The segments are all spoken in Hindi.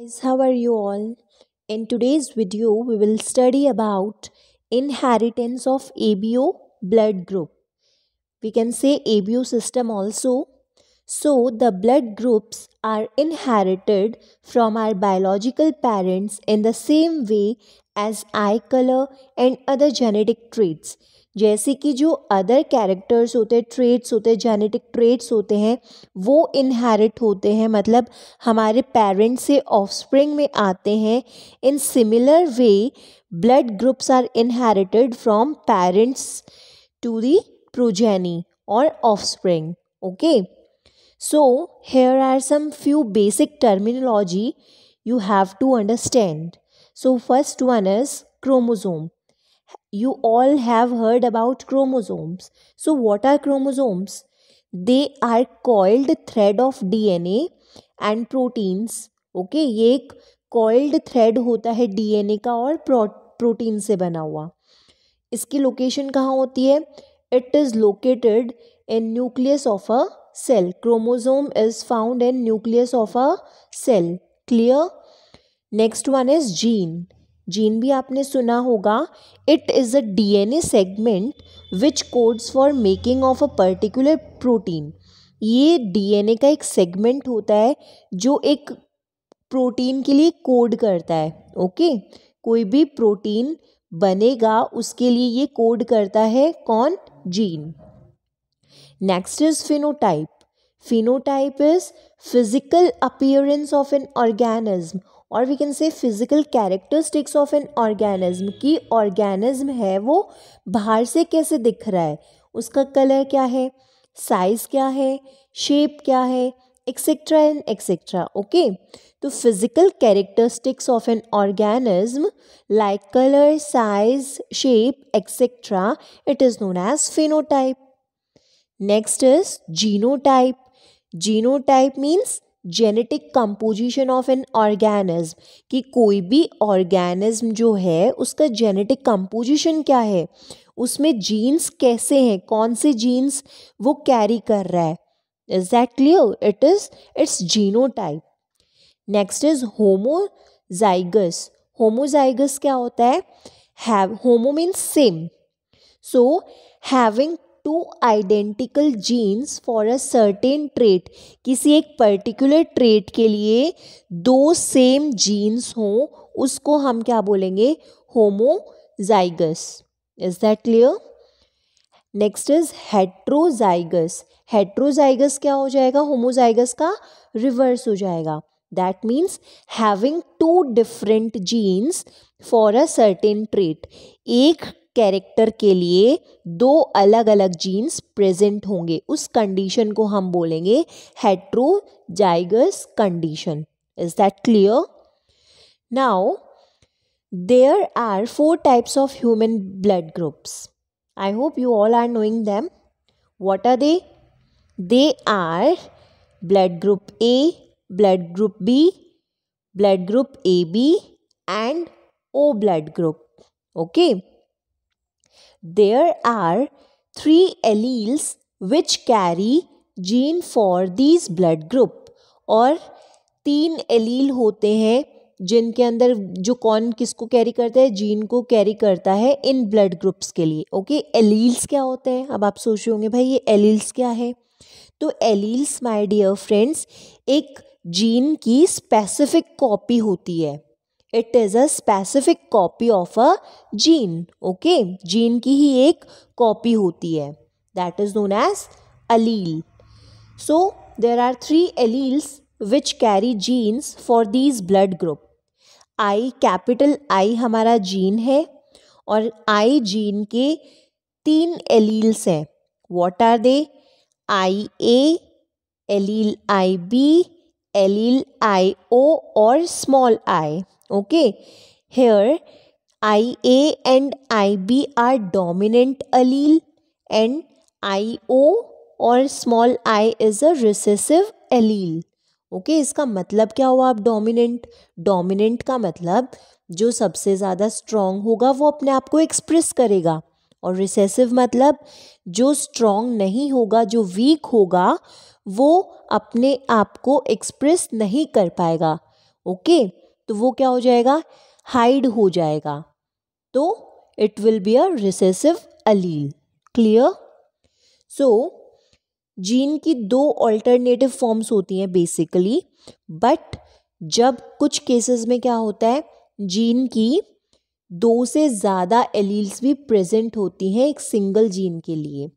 guys how are you all in today's video we will study about inheritance of abo blood group we can say abo system also so the blood groups are inherited from our biological parents in the same way as eye color and other genetic traits जैसे कि जो अदर कैरेक्टर्स होते हैं ट्रेड्स होते हैं जेनेटिक ट्रेड्स होते हैं वो इनहेरिट होते हैं मतलब हमारे पेरेंट्स से ऑफस्प्रिंग में आते हैं in similar way blood groups are inherited from parents to the progeny और offspring okay so here are some few basic terminology you have to understand so first one is chromosome you all have heard about chromosomes. So, what are chromosomes? They are coiled thread of DNA and proteins. Okay, ye ek coiled thread hota hai DNA ka aur pro protein se bana hua iski location kahan hoti hai it is located in nucleus of a cell chromosome is found in nucleus of a cell clear next one is gene जीन भी आपने सुना होगा it is a DNA segment which codes for making of a particular protein ये डीएनए का एक सेगमेंट होता है जो एक प्रोटीन के लिए कोड करता है ओके कोई भी प्रोटीन बनेगा उसके लिए ये कोड करता है कौन gene next is phenotype phenotype is physical appearance of an organism और we can say physical characteristics of an organism की ऑर्गेनिज्म है वो बाहर से कैसे दिख रहा है उसका कलर क्या है साइज़ क्या है शेप क्या है एक्सेट्रा एंड एक्सेट्रा ओके तो physical characteristics of an organism like colour size shape etcetera it is known as phenotype next is genotype genotype means genetic composition of an organism कि कोई भी ऑर्गेनिज्म जो है उसका जेनेटिक कंपोजिशन क्या है उसमें जीन्स कैसे हैं कौन से जीन्स वो कैरी कर रहा है is that clear it is its genotype next is homozygous homozygous क्या होता है have homo means same so having two identical genes for a certain trait किसी एक पर्टिकुलर ट्रेट के लिए दो सेम जीन्स हों उसको हम क्या बोलेंगे homozygous is that clear next is heterozygous heterozygous क्या हो जाएगा होमोजाइगस का रिवर्स हो जाएगा that means having two different genes for a certain trait एक कैरेक्टर के लिए दो अलग अलग जीन्स प्रेजेंट होंगे उस कंडीशन को हम बोलेंगे heterozygous condition is that clear now there are four types of human blood groups I hope you all are knowing them they they are blood group A blood group B blood group A B and O blood group okay okay There are three alleles which carry gene for these blood group और तीन एलील होते हैं जिनके अंदर जो कौन किसको कैरी करता है जीन को कैरी करता है इन ब्लड ग्रुप्स के लिए ओके एलील्स क्या होते हैं अब आप सोच रहे होंगे भाई ये एलील्स क्या है तो एलील्स माय डियर फ्रेंड्स एक जीन की स्पेसिफिक कॉपी होती है it is a specific copy of a gene okay gene की ही एक कॉपी होती है that is known as allele so there are three alleles which carry genes for these blood group I capital I हमारा जीन है और आई जीन के तीन एलील्स हैं what are they I A allele I B allele I O और small I Okay, here I and are are dominant allele and O और small I is a recessive allele okay इसका मतलब क्या हुआ आप डोमिनेंट डोमिनेंट का मतलब जो सबसे ज़्यादा स्ट्रॉन्ग होगा वो अपने आप को एक्सप्रेस करेगा और रिसेसिव मतलब जो स्ट्रॉन्ग नहीं होगा जो वीक होगा वो अपने आप को एक्सप्रेस नहीं कर पाएगा ओके okay? तो वो क्या हो जाएगा हाइड हो जाएगा तो it will be a recessive allele clear so gene की दो ऑल्टरनेटिव फॉर्म्स होती हैं बेसिकली बट जब कुछ केसेस में क्या होता है जीन की दो से ज़्यादा एलील्स भी प्रेजेंट होती हैं एक सिंगल जीन के लिए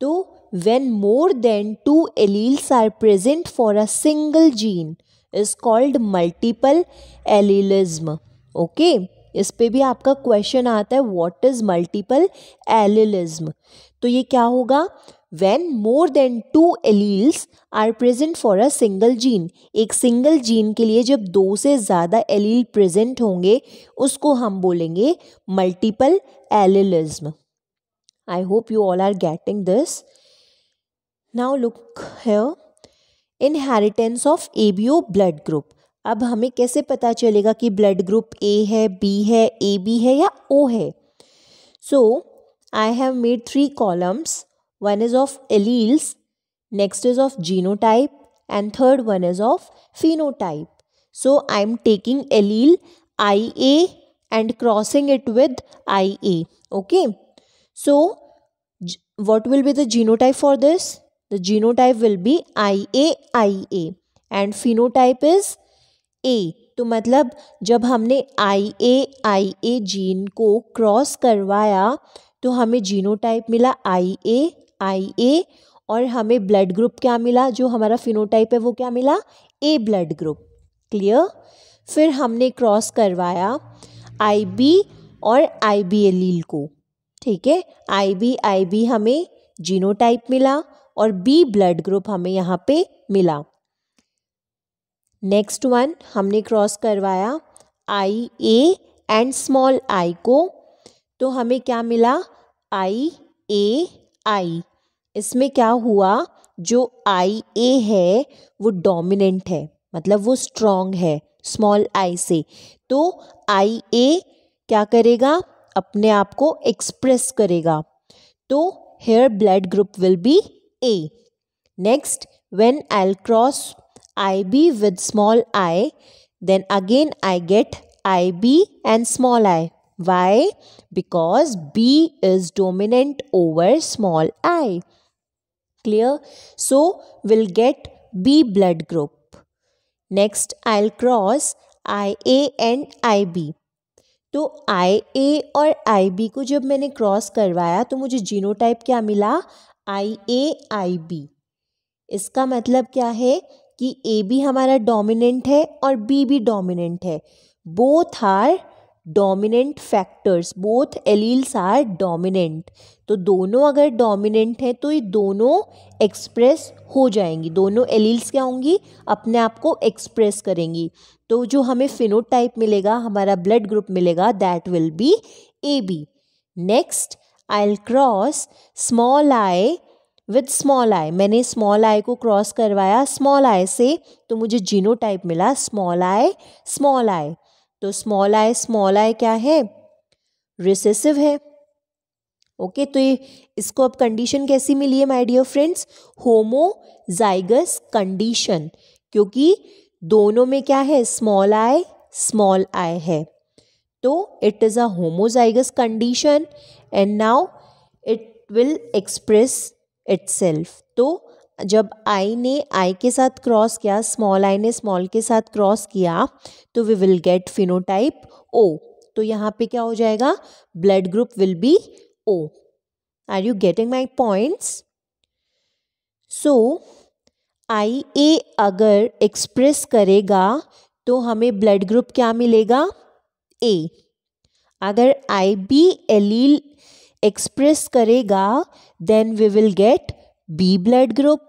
तो when more than two alleles are present for a single gene is called multiple allelism okay इस पे भी आपका क्वेश्चन आता है व्हाट इज़ मल्टीपल एलिलिज्म तो ये क्या होगा when more than two alleles are present for a single gene एक सिंगल जीन के लिए जब दो से ज़्यादा एलील प्रेजेंट होंगे उसको हम बोलेंगे multiple allelism I hope you all are getting this now look here inheritance of A B O blood group अब हमें कैसे पता चलेगा कि ब्लड ग्रुप ए है बी है ए बी है या ओ है so I have made three columns one is of alleles next is of genotype and third one is of phenotype. So I am taking allele and crossing it with I IA. So what will be the genotype for this The genotype will be IA IA and phenotype is A. तो मतलब जब हमने आई ए आई ए जीन को क्रॉस करवाया तो हमें जीनोटाइप मिला आई ए आई ए और हमें ब्लड ग्रुप क्या मिला जो हमारा फिनोटाइप है वो क्या मिला ए ब्लड ग्रुप क्लियर फिर हमने क्रॉस करवाया आई बी और आई बी एलील को ठीक है आई बी आई बी हमें जीनोटाइप मिला और बी ब्लड ग्रुप हमें यहाँ पे मिला नेक्स्ट वन हमने क्रॉस करवाया आई ए एंड स्मॉल आई को तो हमें क्या मिला आई ए आई इसमें क्या हुआ जो आई ए है वो डोमिनेंट है मतलब वो स्ट्रांग है स्मॉल आई से तो आई ए क्या करेगा अपने आप को एक्सप्रेस करेगा तो here blood group will be A. Next, when I'll cross IB with small i, then again I get IB and small i. Why? Because B is dominant over small i. Clear? So, we'll get B blood group. Next, I'll cross IA and IB. तो आई ए और आई बी को जब मैंने क्रॉस करवाया तो मुझे जीनोटाइप क्या मिला आई ए आई बी इसका मतलब क्या है कि ए बी हमारा डोमिनेंट है और बी भी डोमिनेंट है both are dominant factors both alleles are dominant तो दोनों अगर डोमिनेंट हैं तो ये दोनों एक्सप्रेस हो जाएंगी दोनों एलील्स क्या होंगी अपने आप को एक्सप्रेस करेंगी तो जो हमें फिनोटाइप मिलेगा हमारा ब्लड ग्रुप मिलेगा that will be A B next I L cross small I with small I मैंने स्मॉल आई को क्रॉस करवाया स्मॉल आई से तो मुझे जीनो टाइप मिला स्मॉल आई स्मॉल आई तो स्मॉल आई स्मॉल आई क्या है रिसेसिव है ओके okay, तो ये इसको अब कंडीशन कैसी मिली है my dear friends homozygous condition क्योंकि दोनों में क्या है स्मॉल आई स्मॉल आई है तो it is a homozygous condition and now it will express itself. तो जब आई ने आई के साथ क्रॉस किया स्मॉल आई ने स्मॉल के साथ क्रॉस किया तो we will get phenotype O तो यहाँ पे क्या हो जाएगा blood group will be O are you getting my points so I A अगर एक्सप्रेस करेगा तो हमें ब्लड ग्रुप क्या मिलेगा ए अगर आई बी एलील एक्सप्रेस करेगा then we will get B blood group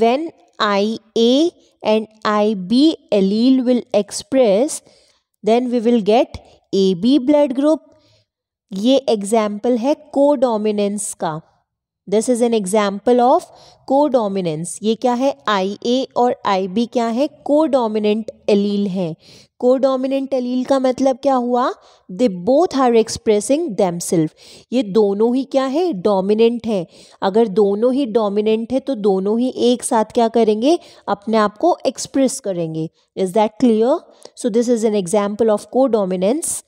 when I A and I B allele will express then we will get A B blood group ये एग्जाम्पल है कोडोमिनेंस का this is an example of codominance ये क्या है आई ए और आई बी क्या है को डोमिनेंट एलील है को डोमिनेंट एलील का मतलब क्या हुआ they both are expressing them ये दोनों ही क्या है डोमिनेंट है अगर दोनों ही डोमिनेंट है तो दोनों ही एक साथ क्या करेंगे अपने आप को एक्सप्रेस करेंगे is that clear so this is an example of codominance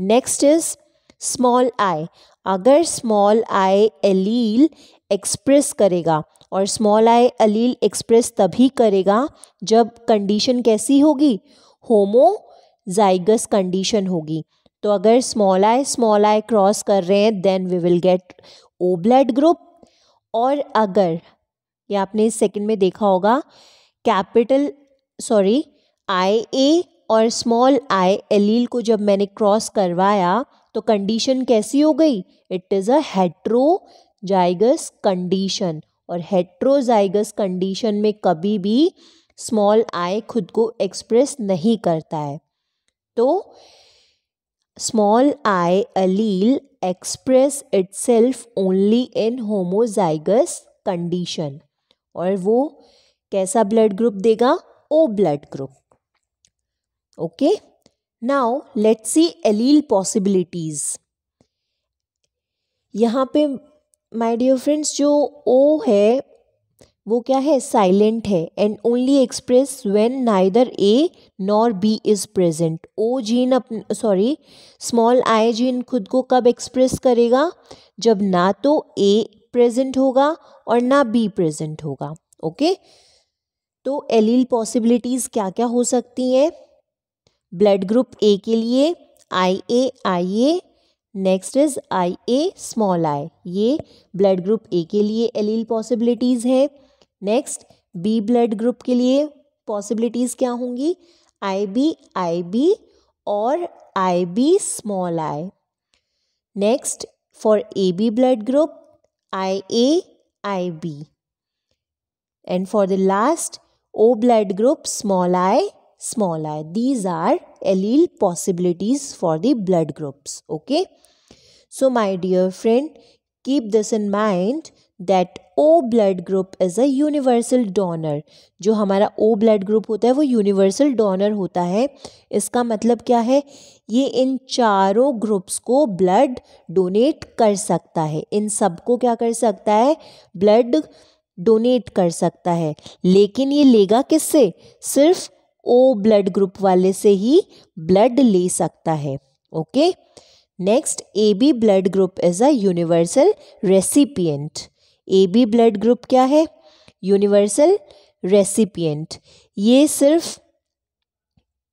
next is small I अगर स्मॉल आई एलील एक्सप्रेस करेगा और स्मॉल आई अलील एक्सप्रेस तभी करेगा जब कंडीशन कैसी होगी होमोजाइगस कंडीशन होगी तो अगर small I small I cross कर रहे हैं then we will get O blood group और अगर ये आपने सेकंड में देखा होगा कैपिटल सॉरी आई ए और स्मॉल आई एलील को जब मैंने क्रॉस करवाया तो कंडीशन कैसी हो गई it is a heterozygous condition और हेट्रोजाइगस कंडीशन में कभी भी स्मॉल आई खुद को एक्सप्रेस नहीं करता है तो small I allele express self only in homozygous condition और वो कैसा ब्लड ग्रुप देगा O blood group okay okay? Now let's see allele possibilities यहाँ पे माय डियर फ्रेंड्स जो ओ है वो क्या है साइलेंट है and only express when neither A nor B is present O gene up sorry small I gene खुद को कब एक्सप्रेस करेगा जब ना तो ए प्रेजेंट होगा और ना बी प्रेजेंट होगा ओके okay? तो एलील पॉसिबिलिटीज़ क्या क्या हो सकती हैं ब्लड ग्रुप ए के लिए I A I A next is I A small I ये ब्लड ग्रुप ए के लिए एलील पॉसिबिलिटीज़ है नेक्स्ट बी ब्लड ग्रुप के लिए पॉसिबिलिटीज़ क्या होंगी आई बी आई बी और I B small I next for A B blood group I A I B and for the last O blood group small I smaller. These are allele possibilities for the blood groups. Okay. So my dear friend, keep this in mind that O blood group is a universal donor जो हमारा ओ ब्लड ग्रुप होता है वो यूनिवर्सल डोनर होता है इसका मतलब क्या है ये इन चारों ग्रुप्स को ब्लड डोनेट कर सकता है इन सबको क्या कर सकता है ब्लड डोनेट कर सकता है लेकिन ये लेगा किससे सिर्फ ओ ब्लड ग्रुप वाले से ही ब्लड ले सकता है okay next A B blood group is a universal recipient A B blood group क्या है यूनिवर्सल रेसिपिएंट ये सिर्फ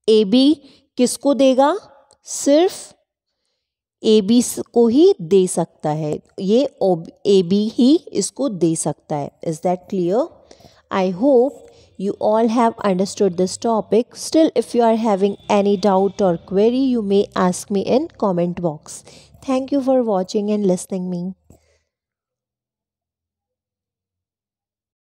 ए बी किसको देगा सिर्फ ए बी को ही दे सकता है ये ए बी ही इसको दे सकता है is that clear I hope you all have understood this topic. Still, if you are having any doubt or query, you may ask me in comment box. Thank you for watching and listening me.